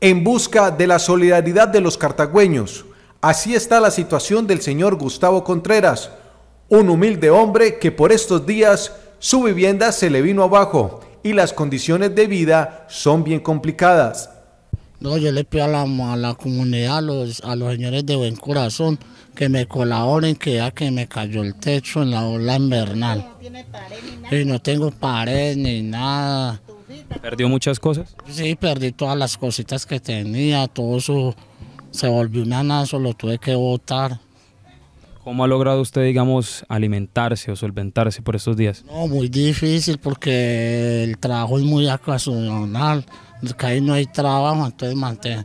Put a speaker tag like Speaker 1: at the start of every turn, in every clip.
Speaker 1: en busca de la solidaridad de los cartagüeños. Así está la situación del señor Gustavo Contreras, un humilde hombre que por estos días su vivienda se le vino abajo y las condiciones de vida son bien complicadas.
Speaker 2: No, yo le pido a la, comunidad, a los, a los señores de buen corazón, que me colaboren, que ya que me cayó el techo en la ola invernal. Y no tengo pared ni nada. ¿Perdió muchas cosas? Sí, perdí todas las cositas que tenía, todo eso se volvió un anazo, lo tuve que votar. ¿Cómo ha logrado usted, digamos, alimentarse o solventarse por estos días? No, muy difícil porque el trabajo es muy ocasional, porque ahí no hay trabajo, entonces mantengo,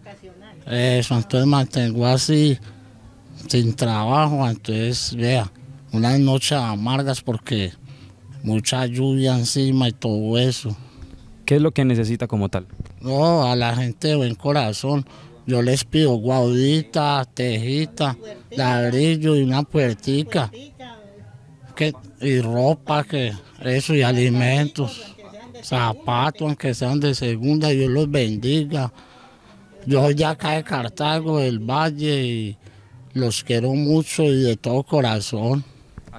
Speaker 2: entonces mantengo así, sin trabajo, entonces vea, unas noches amargas porque mucha lluvia encima y todo eso. ¿Qué es lo que necesita como tal? No, a la gente de buen corazón. Yo les pido guaudita, tejita, ladrillo y una puertica. y ropa, eso, y alimentos, zapatos, aunque sean de segunda, Dios los bendiga. Yo ya acá de Cartago, del Valle, y los quiero mucho y de todo corazón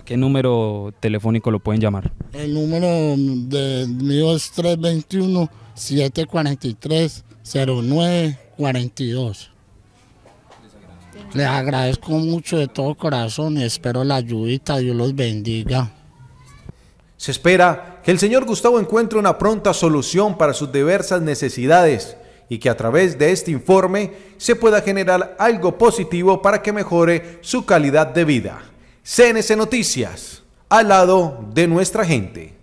Speaker 2: qué número telefónico lo pueden llamar? El número de mío es 321-743-0942. Les agradezco mucho de todo corazón y espero la ayudita, Dios los bendiga.
Speaker 1: Se espera que el señor Gustavo encuentre una pronta solución para sus diversas necesidades y que a través de este informe se pueda generar algo positivo para que mejore su calidad de vida. CNC Noticias, al lado de nuestra gente.